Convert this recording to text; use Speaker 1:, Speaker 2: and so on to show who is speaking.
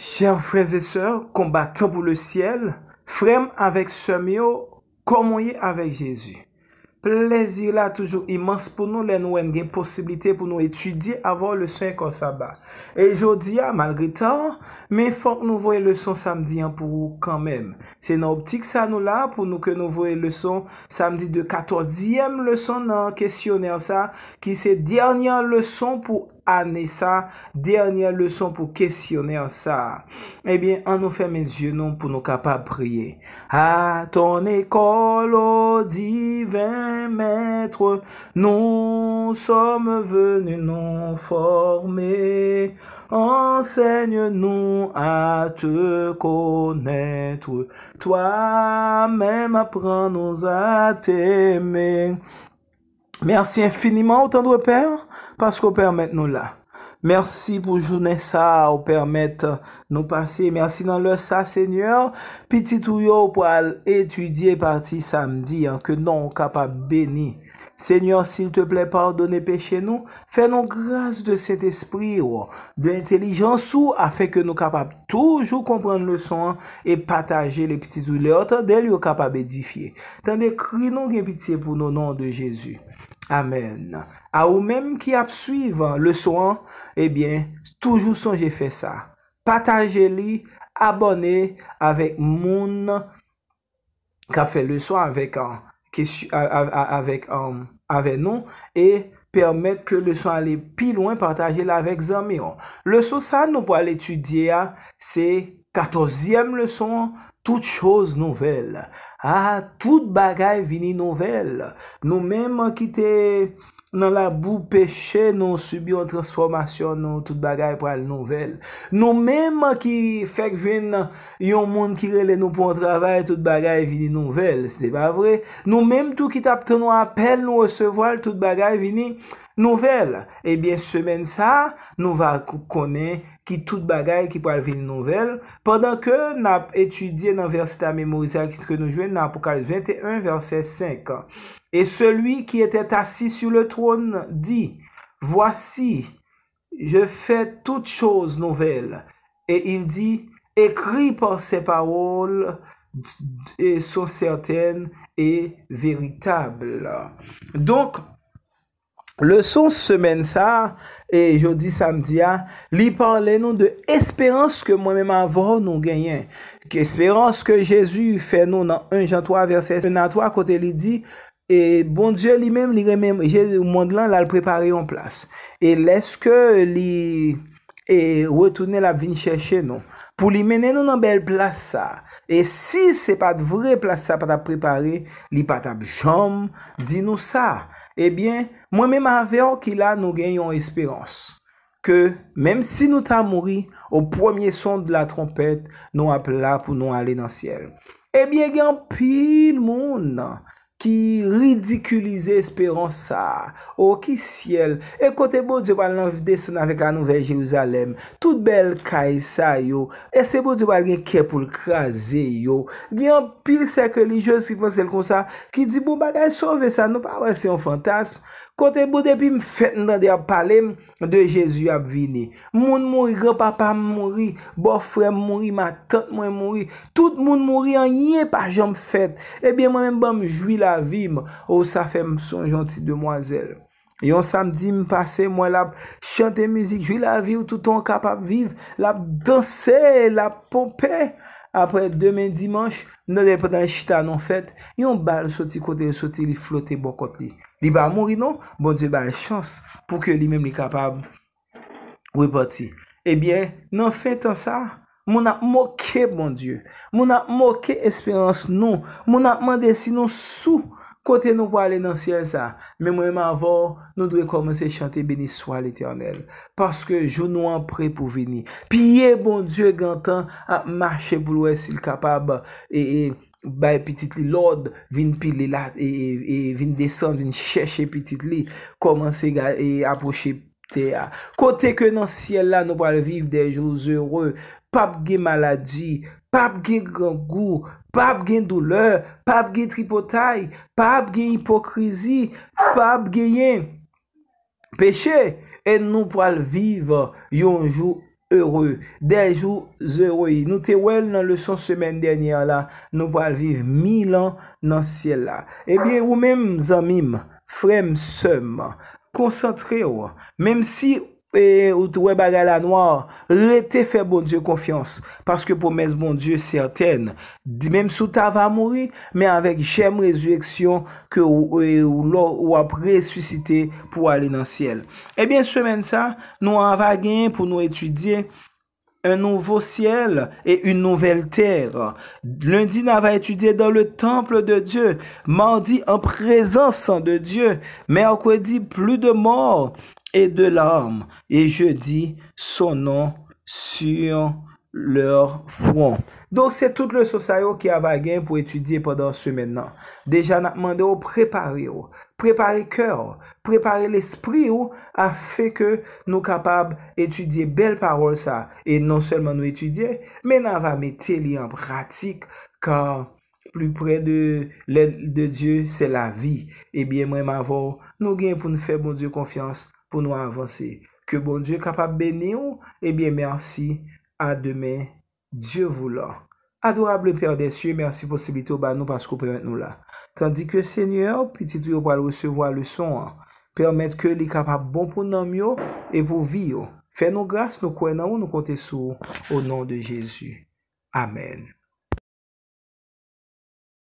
Speaker 1: Chèr frèzè sèr, kombatant pou le sèl, frèm avèk sèm yo, komon yè avèk jèzù. Plèzir la toujou imans pou nou lè nou wèm gen posibilite pou nou etudie avò le sèm kon sa ba. E jò di ya, malgè tan, mè fòk nou vòy le sèm samdi an pou kèmèm. Sè nan optik sa nou la pou nou kè nou vòy le sèm samdi de katòz dièm le sèm nan kèsyonè an sa ki se dènyan le sèm pou avèm. ça dernière leçon pour questionner ça. Eh en on nous les yeux, yeux non pour nous de prier. À ton école, au divin maître, nous sommes venus nous former. enseigne nous à te connaître, toi même apprends-nous à t'aimer. Mersi infiniman ou tan dwe pèr, paskou pèr met nou la. Mersi pou jounen sa ou pèr met nou pasi. Mersi nan lè sa, sènyor, piti tou yo pou al etudie parti samdi, an ke nou kapab beni. Sènyor, sil te plè pardonne pe chè nou, fè nou grase de set espri ou, oh, de intelijansou, a fè ke nou kapab toujou komprende le son, e pataje le piti zou lè otan, del yo kapab edifiye. Tan de kri nou gen piti pou nou nan de jèzu. Amen. A ou menm ki ap suiv le soan, ebyen, toujou son jè fè sa. Pataje li, abone avèk moun, ka fè le soan avèk um, nou, e permèt ke le soan li pi loin pataje la avèk zanmè yon. Le soan sa nou pou al etudye, se 14èm le soan, Ah, tout chouz nouvel. Ha, tout bagay vini nouvel. Nou menm ki te nan la bou peche nou subi an transformasyon nou tout bagay pral nouvel. Nou menm ki fek jwen yon moun ki rele nou pou an travay tout bagay vini nouvel. Se te pa vre, nou menm tou ki tapten nou apel nou reseval tout bagay vini nouvel. Nouvel, ebyen eh semen sa, nou va konen ki tout bagay ki po al vini nouvel. Pendan ke nan etudye nan verseta memorizal ki te nou jwen nan apokal 21 verset 5. E seloui ki etet assi sou le troun di, Vwasi, je fe tout chouz nouvel. E il di, ekri por se parol, e sou serten, e veritable. Donk, Lesons semen sa E jodi samdia ah, Li parle nou de esperans Ke mwen men avon nou genyen K esperans ke jesu fe nou Nan 1 jan 3 verset Nan 3 kote li di E bon dje li men li remen Mwen lan la l prepari an plas E leske li Retounen la vin cheshe nou Pou li mene nou nan bel plas sa E si se pat vre plas sa Pat ap prepari Li pat ap jom Din nou sa Ebyen, mwen men ma aveyon ki la nou genyon espérans. Ke, menm si nou ta mouri, ou pwemye son de la trompet nou apela pou nou ale nan siel. Ebyen gen pil moun nan, Ki ridikulize esperan sa. Ou ki siel. E kote bo djewal nan vide se nan vek an nou vek jenouzalem. Tout bel ka e sa yo. E se bo djewal gen ke pou l kaze yo. Gen pil sek religyos ki pan sel kon sa. Ki di bo bagay sove sa nou pa wese yon fantasme. Kote bote pi m fèt nan de ap pale m de Jezu ap vini. Moun mouri, gropa pa m mouri, bo frem m mouri, ma tante m mouri. Tout moun mouri an nye pa jom fèt. Ebyen mwen m bom, jwi la vi m, ou sa fèm son janti demwazel. Yon samdi m pase, mwen ap chante müzik, jwi la vi ou touton kap ap viv. L ap danse, l ap pompe. Apre demen dimanche, nan de pe nan chita nan fèt, yon bal soti kote, soti li flote bokote li. Li ba mori nou, bon die ba an chans pou ke li men li kapab wipoti. Ebyen, eh nan fe tan sa, moun a mokke bon die. Moun a mokke esperans nou. Moun a mande si nou sou kote nou wale nan siye sa. Memoyenman vò, nou dwe komanse chante beni swa l'Eternel. Paske jou nou an pre pou vini. Piye bon die gantan a mache bou lwes il kapab e e. Baye pitit li lode, vin pil li la, e, e, e, vin desan, vin cheshe pitit li, komanse aposhe te a. Kote ke nan siel la nou pwal viv de jouz heure, pap gen maladi, pap gen gangou, pap gen douleur, pap gen tripotay, pap gen hipokrizi, pap gen peche, en nou pwal viv yon jouz heure. Eroi. Dejou, zeroi. Nou te wèl nan lechon semen dènyan la. Nou wèl viv milan nan siel la. Ebyen, eh wèm zanmim. Frem sem. Konsantre wè. Mèm si wèm. et ou toi wè bagay la noire, rete fait bon confiance parce que promesse bon Dieu certaine. Même tu ta va mourir mais avec résurrection résurrection que ou, ou, ou aller pour le ciel Eh bien semaine ça nous nous va gagner pour nous étudier un nouveau ciel et une nouvelle terre. Lundi, nous va étudier dans le temple de Dieu. Mardi, en présence de Dieu. Mercredi, plus de mort. et de larm, et je di sonon sur lor fron. Donk se tout le sosayon ki ava gen pou etudye podan semen nan. Deja nan mande ou prepare ou, prepare kèr, prepare l'espri ou, a fe ke nou kapab etudye bel parol sa, et non selman nou etudye, men nan va mette li an pratik, kan plu pre de lè de Diyo se la vi, e eh bie mwen mavo nou gen pou nou fe bon Diyo konfians, pou nou avanse. Ke bon Diyo kapap bene ou, ebyen mersi ademe Diyo voulan. Adorable Père desye, mersi posibito ba nou, pasko premet nou la. Tandike Seigneur, piti tou yo pal recevo a luson an, premet ke li kapap bon pou nanm yo, e pou vi yo. Fè nou gras, nou kwen nou, nou kote sou, ou nou de Jezou. Amen.